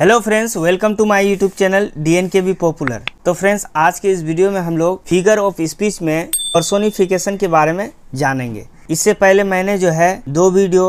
hello friends welcome to my YouTube channel D N K B popular तो friends आज के इस video में हम लोग फिगर ऑफ स्पीच में पर्सोनिफिकेशन के बारे में जानेंगे इससे पहले मैंने जो है दो वीडियो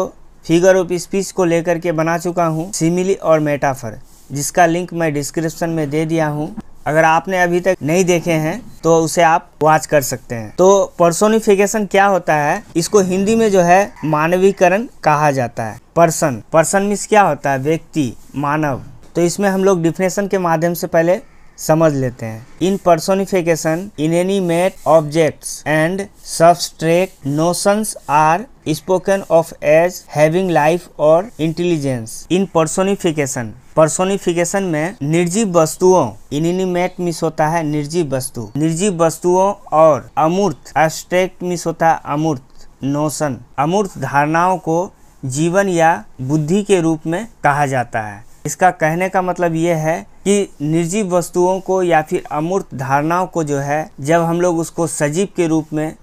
फिगर ऑफ स्पीच को लेकर के बना चुका हूँ सिमिली और मेटाफर जिसका लिंक मैं डिस्क्रिप्शन में दे दिया हूँ अगर आपने अभी तक नहीं देखे हैं तो उसे आप वॉच कर सकते हैं तो पर्सोनिफिकेशन क्या होता है इसको हिंदी में जो है मानवीकरण कहा जाता है पर्सन पर्सन मीन्स क्या होता है व्यक्ति मानव तो इसमें हम लोग डिफिनेशन के माध्यम से पहले समझ लेते हैं in personification inanimate objects and abstract notions are spoken of as having life और इंटेलिजेंस इन पर्सोनिफिकेशन पर्सोनिफिकेशन में निर्जीव वस्तुओं इनिमेट मिस होता है निर्जीव वस्तु निर्जीव वस्तुओं और अमूर्त एब्स्ट्रैक्ट मिस होता है अमूर्त नोशन अमूर्त धारणाओं को जीवन या बुद्धि के रूप में कहा जाता है इसका कहने का मतलब ये है कि निर्जीव वस्तुओं को या फिर अमूर्त धारणाओं को जो है जब हम लोग उसको सजीव के रूप में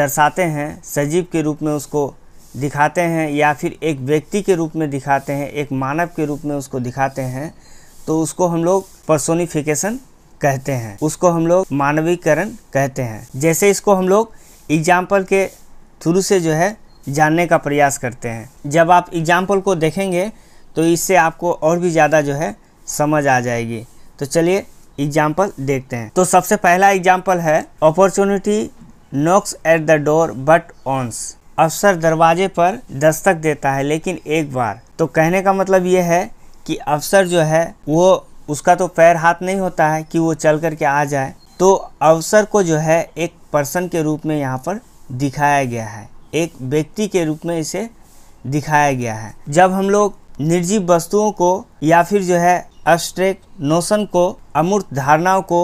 दर्शाते हैं सजीव के रूप में उसको दिखाते हैं या फिर एक व्यक्ति के रूप में दिखाते हैं एक मानव के रूप में उसको दिखाते हैं तो उसको हम लोग पर्सोनिफिकेशन कहते हैं उसको हम लोग मानवीकरण कहते हैं जैसे इसको हम लोग एग्जाम्पल के थ्रू से जो है जानने का प्रयास करते हैं जब आप एग्जाम्पल को देखेंगे तो इससे आपको और भी ज़्यादा जो है समझ आ जाएगी तो चलिए एग्जाम्पल देखते हैं तो सबसे पहला एग्जाम्पल है opportunity knocks at the door but once अफसर दरवाजे पर दस्तक देता है लेकिन एक बार तो कहने का मतलब यह है कि अफसर जो है वो उसका तो पैर हाथ नहीं होता है कि वो चल करके आ जाए तो अवसर को जो है एक पर्सन के रूप में यहाँ पर दिखाया गया है एक व्यक्ति के रूप में इसे दिखाया गया है जब हम लोग निर्जीव वस्तुओं को या फिर जो है अब्स्ट्रैक्ट नोशन को अमूर्त धारणाओं को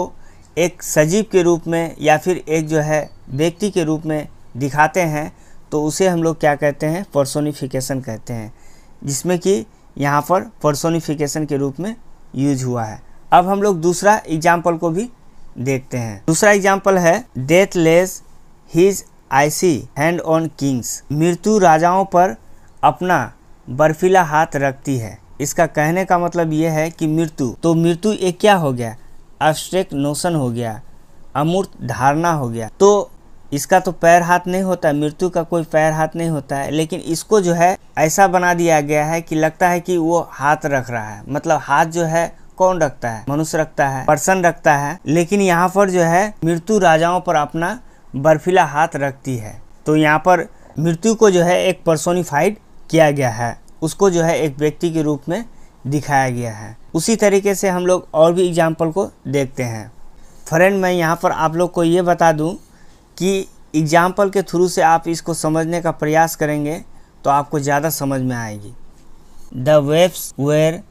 एक सजीव के रूप में या फिर एक जो है व्यक्ति के रूप में दिखाते हैं तो उसे हम लोग क्या कहते हैं पर्सोनिफिकेशन कहते हैं जिसमें कि यहाँ पर पर्सोनिफिकेशन के रूप में यूज हुआ है अब हम लोग दूसरा एग्जाम्पल को भी देखते हैं दूसरा एग्जाम्पल है death lays his icy hand on kings मृत्यु राजाओं पर अपना बर्फीला हाथ रखती है इसका कहने का मतलब यह है कि मृत्यु तो मृत्यु एक क्या हो गया अस्ट्रेक नोशन हो गया अमूर्त धारणा हो गया तो इसका तो पैर हाथ नहीं होता मृत्यु का कोई पैर हाथ नहीं होता है लेकिन इसको जो है ऐसा बना दिया गया है कि लगता है कि वो हाथ रख रहा है मतलब हाथ जो है कौन रखता है मनुष्य रखता है पर्सन रखता है लेकिन यहाँ पर जो है मृत्यु राजाओं पर अपना बर्फीला हाथ रखती है तो यहाँ पर मृत्यु को जो है एक पर्सोनिफाइड किया गया है उसको जो है एक व्यक्ति के रूप में दिखाया गया है उसी तरीके से हम लोग और भी एग्जाम्पल को देखते हैं फ्रेंड मैं यहाँ पर आप लोग को ये बता दूँ कि एग्जाम्पल के थ्रू से आप इसको समझने का प्रयास करेंगे तो आपको ज़्यादा समझ में आएगी the waves were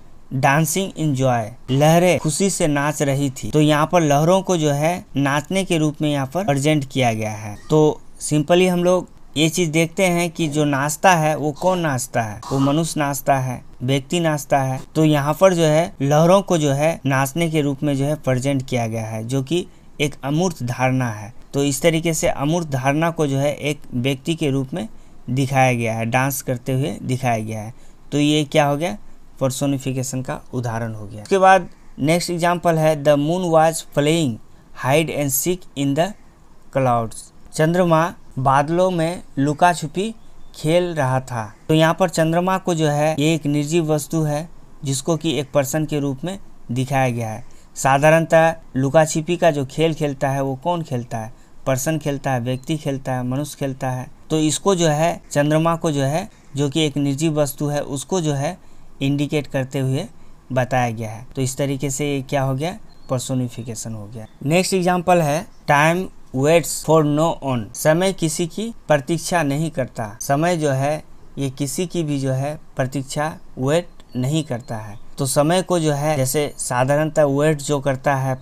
dancing in joy लहरें खुशी से नाच रही थी तो यहाँ पर लहरों को जो है नाचने के रूप में यहाँ पर प्रजेंट किया गया है तो सिंपली हम लोग ये चीज़ देखते हैं कि जो नाचता है वो कौन नाचता है वो मनुष्य नाचता है व्यक्ति नाचता है तो यहाँ पर जो है लहरों को जो है नाचने के रूप में जो है प्रजेंट किया गया है जो कि एक अमूर्त धारणा है तो इस तरीके से अमूर्त धारणा को जो है एक व्यक्ति के रूप में दिखाया गया है डांस करते हुए दिखाया गया है तो ये क्या हो गया पर्सोनिफिकेशन का उदाहरण हो गया उसके बाद नेक्स्ट एग्जाम्पल है the moon was playing hide and seek in the clouds चंद्रमा बादलों में लुका छुपी खेल रहा था तो यहाँ पर चंद्रमा को जो है ये एक निर्जीव वस्तु है जिसको कि एक पर्सन के रूप में दिखाया गया है साधारणतः लुका छिपी का जो खेल खेलता है वो कौन खेलता है पर्सन खेलता है व्यक्ति खेलता है मनुष्य खेलता है तो इसको जो है चंद्रमा को जो है जो कि एक निर्जीव वस्तु है उसको जो है इंडिकेट करते हुए बताया गया है तो इस तरीके से क्या हो गया पर्सोनिफिकेशन हो गया नेक्स्ट एग्जाम्पल है time waits for no one समय किसी की प्रतीक्षा नहीं करता समय जो है ये किसी की भी जो है प्रतीक्षा वेट नहीं करता है तो समय को जो है जैसे साधारणतः वेट जो करता है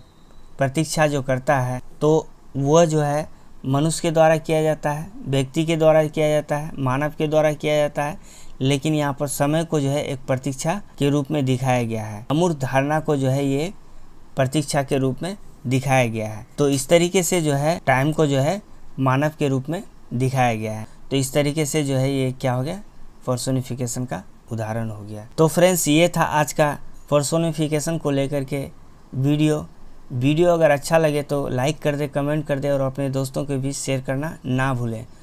प्रतीक्षा जो करता है तो वह जो है मनुष्य के द्वारा किया जाता है व्यक्ति के द्वारा किया जाता है मानव के द्वारा किया जाता है लेकिन यहाँ पर समय को जो है एक प्रतीक्षा के रूप में दिखाया गया है अमूर्त धारणा को जो है ये प्रतीक्षा के रूप में दिखाया गया है तो इस तरीके से जो है टाइम को जो है मानव के रूप में दिखाया गया है तो इस तरीके से जो है ये क्या हो गया पर्सोनिफिकेशन का उदाहरण हो गया तो फ्रेंड्स ये था आज का पर्सोनिफिकेशन को लेकर के वीडियो वीडियो अगर अच्छा लगे तो लाइक कर दे कमेंट कर दे और अपने दोस्तों के बीच शेयर करना ना भूलें